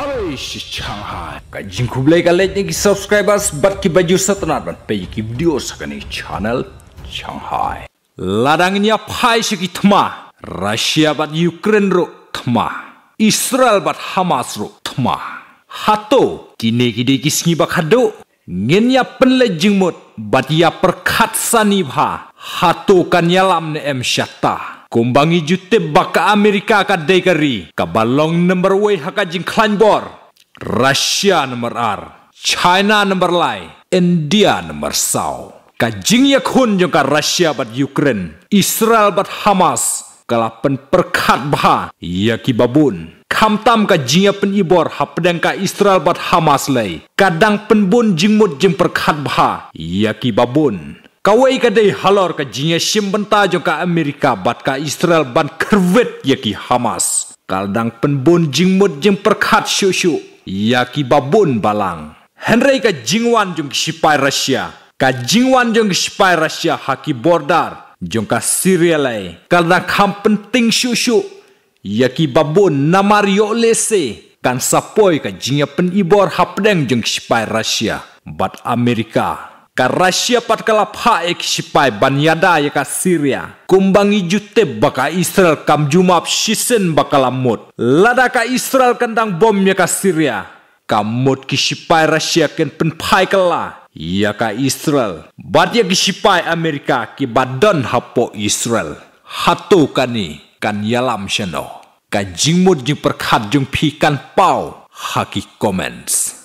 अरे छान कजिन खुबले का लेने की सब्सक्राइबर्स बट की बजू सतनाथ बन पे की वीडियो सकने Shanghai ladangnya pai segi tema Rusia bat Ukraine ro tema Israel bat Hamas ro tema hato kini kide kisngi bakado ngenya penlejing mot bat ya perkhatsani bha hato kanyalam ne em syata kumbangi jute baka Amerika ka dekari kabalong nomor number way haka jing klanbor Russia number R China number lai India number sau Kajing jing hun jong ka Russia bat Ukraine Israel bat Hamas kalapan perkat bha, yaki babun kamtam ka yak pen ibor hapdang ka Israel bat Hamas lai kadang penbun jingmut jing perkat bha, yaki babun Kawai kadai halor ke jinya shimbenta jo ka Amerika bat ka Israel ban kervet yaki Hamas. Kaldang penbon jingmut jeng perkat syusyu yaki babon balang. Henry ka jingwan jong sipai Rusia. Ka jingwan jong sipai Rusia haki bordar. Jong ka Syria lai. Kaldang kam penting syusyu yaki babon namar yo lese kan sapoi ka jinya penibor hapdeng jeng sipai Rusia. Bat Amerika Karasia patkala phaik sipai banyada ka Syria. Kumbang jute baka Israel kam jumap shisen baka lamut. ka Israel kendang bom ka Syria. Kamut kisipai Rusia ken penpai kala. Ya ka Israel. ki kisipai Amerika ki badan hapo Israel. Hatu kani kan yalam seno. Kan jingmut jing perkat jing pikan pau. Haki comments.